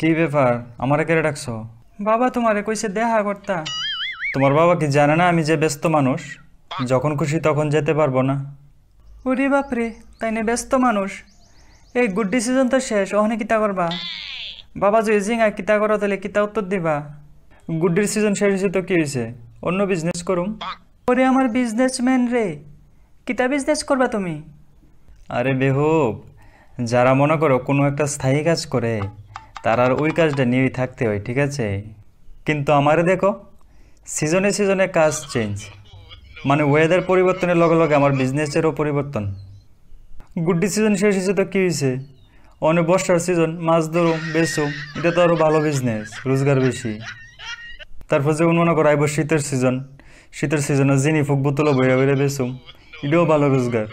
কি ব্যাপার আমারে কেড়ে ডাকছো বাবা তোমারে কইছে দেখা করতা তোমার বাবা কি জানে না আমি যে ব্যস্ত মানুষ যখন খুশি তখন যেতে পারবো না ওরে বাপরে তাই না ব্যস্ত মানুষ এই গুড ডিসিশন তো শেষ অহনে কিতা করবা বাবা যে জিঙা কিতা করো তাহলে কিতা উত্তর দিবা গুড ডিসিশন শেষ হয়েছে তো কি হয়েছে অন্য বিজনেস করুম ওরে আমার বিজনেসম্যান রে কিতা বিজনেস করবা তুমি আরে বেহুব যারা মনে করো কোনো একটা স্থায়ী কাজ করে তার আর ওই কাজটা নিয়েই থাকতে হয় ঠিক আছে কিন্তু আমারে দেখো সিজনে সিজনে কাজ চেঞ্জ মানে ওয়েদার পরিবর্তনের লগে লগে আমার বিজনেসেরও পরিবর্তন গুড্ডি সিজন শেষ হয়েছে তো কী হয়েছে অনেক বর্ষার সিজন মাছ ধরো বেচো এটা তো আরও ভালো বিজনেস রোজগার বেশি তারপর যেমন মনে করো আইব শীতের সিজন শীতের সিজনে জিনি ফুক বোতলও বেড়ে বেড়ে বেচো এটাও ভালো রোজগার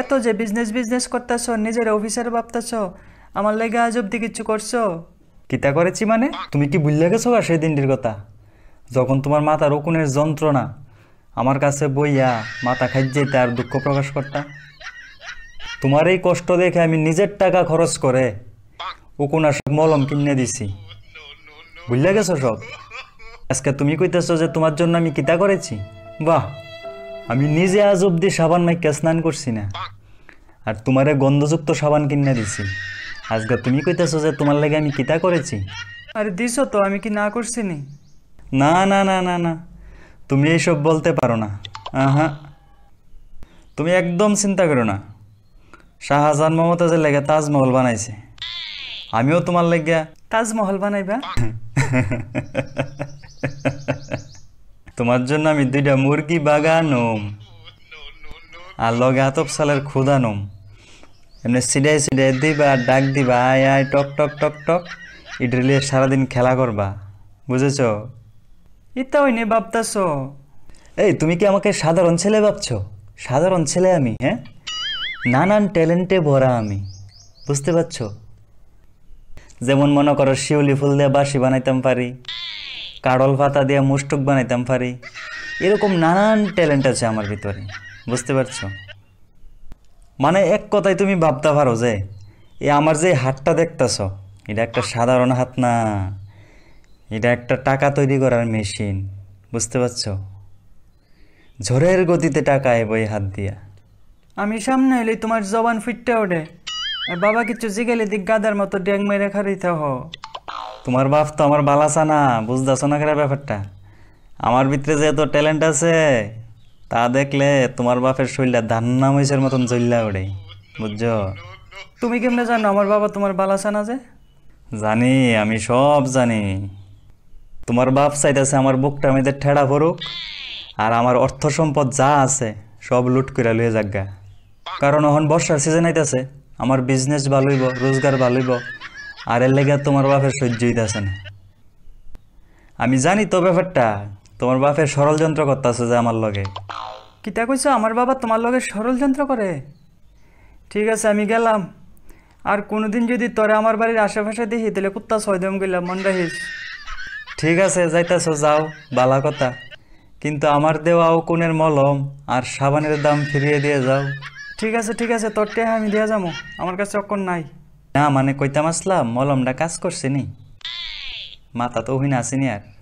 এত যে বিজনেস বিজনেস করতেছ নিজের অফিসার ভাবতেছ আমার লেগে আজ অব্দি কিছু করছো কিতা করেছি মানে তুমি কি বুঝলে গেছো গা সেই দিনটির কথা যখন তোমার মাথা রকুনের যন্ত্রণা আমার কাছে বইয়া মাথা খাই যেতে আর দুঃখ প্রকাশ করতা তোমার এই কষ্ট দেখে আমি নিজের টাকা খরচ করে সব মলম কিনে দিছি বুঝলে গেছো সব আজকে তুমি কইতেছো যে তোমার জন্য আমি কিতা করেছি বাহ আমি নিজে আজ অব্দি সাবান মাইকে স্নান করছি না আর তোমারে গন্ধযুক্ত সাবান কিনে দিছি আজকে তুমি কইতেছো যে তোমার লাগে আমি কিতা করেছি আরে দিছো তো আমি কি না করছি নি না না না না না তুমি এইসব বলতে পারো না হ্যাঁ তুমি একদম চিন্তা করো না শাহজাহান মমতাজের লেগে তাজমহল বানাইছে আমিও তোমার লাগে তাজমহল বানাইবা তোমার জন্য আমি দুইটা মুরগি বাগানোম আর লগে আতপ সালের ক্ষুদানোম এমনি সিডাই সিডাই দিবা ডাক দিবা আয় আয় টক টক টক টক ইড্রিলে সারাদিন খেলা করবা বুঝেছ ইতা হইনি ভাবতাস এই তুমি কি আমাকে সাধারণ ছেলে ভাবছ সাধারণ ছেলে আমি হ্যাঁ নানান ট্যালেন্টে ভরা আমি বুঝতে পারছ যেমন মনে করো শিউলি ফুল দিয়ে বাঁশি বানাইতাম পারি কাড়ল পাতা দিয়ে মুষ্টুক বানাইতাম পারি এরকম নানান ট্যালেন্ট আছে আমার ভিতরে বুঝতে পারছো মানে এক কথায় তুমি ভাবতে পারো যে এ আমার যে হাতটা দেখতেছ এটা একটা সাধারণ হাত না এটা একটা টাকা তৈরি করার মেশিন বুঝতে পারছ ঝড়ের গতিতে টাকা এই হাত দিয়া আমি সামনে এলে তোমার জবান ফিটতে ওঠে বাবা কিছু জিগেলে দিক গাদার মতো ড্যাং মেরে খারিতে হ তোমার বাপ তো আমার বালাসা না বুঝতেছ না ব্যাপারটা আমার ভিতরে যে এত ট্যালেন্ট আছে তা দেখলে তোমার বাপের শরীরটা ধান্না মহিষের মতন জল্লা ওড়ে বুঝছো তুমি কেমনে জানো আমার বাবা তোমার বালাসান আছে জানি আমি সব জানি তোমার বাপ চাইতেছে আমার বুকটা মেয়েদের ঠেড়া ভরুক আর আমার অর্থ সম্পদ যা আছে সব লুট করে লুয়ে যাগা কারণ এখন বর্ষার সিজন আইতেছে আমার বিজনেস ভালোইব রোজগার ভালোইব আর এর লেগে তোমার বাপের সহ্য আছে না আমি জানি তো ব্যাপারটা তোমার বাপের ষড়যন্ত্র করতেছে যে আমার লগে কিতা কইছো আমার বাবা তোমার লগে ষড়যন্ত্র করে ঠিক আছে আমি গেলাম আর কোনোদিন যদি তোরে আমার বাড়ির আশেপাশে দেখি তাহলে কুত্তা সয়দম গেলাম মন রাখিস ঠিক আছে যাইতাছ যাও বালা কথা কিন্তু আমার দেওয়াও কোনের মলম আর সাবানের দাম ফিরিয়ে দিয়ে যাও ঠিক আছে ঠিক আছে তোর টেহা আমি দেওয়া যাবো আমার কাছে অক্ষণ নাই না মানে কইতাম আসলাম মলমটা কাজ করছে নি মাথা তো হইনা আসিনি আর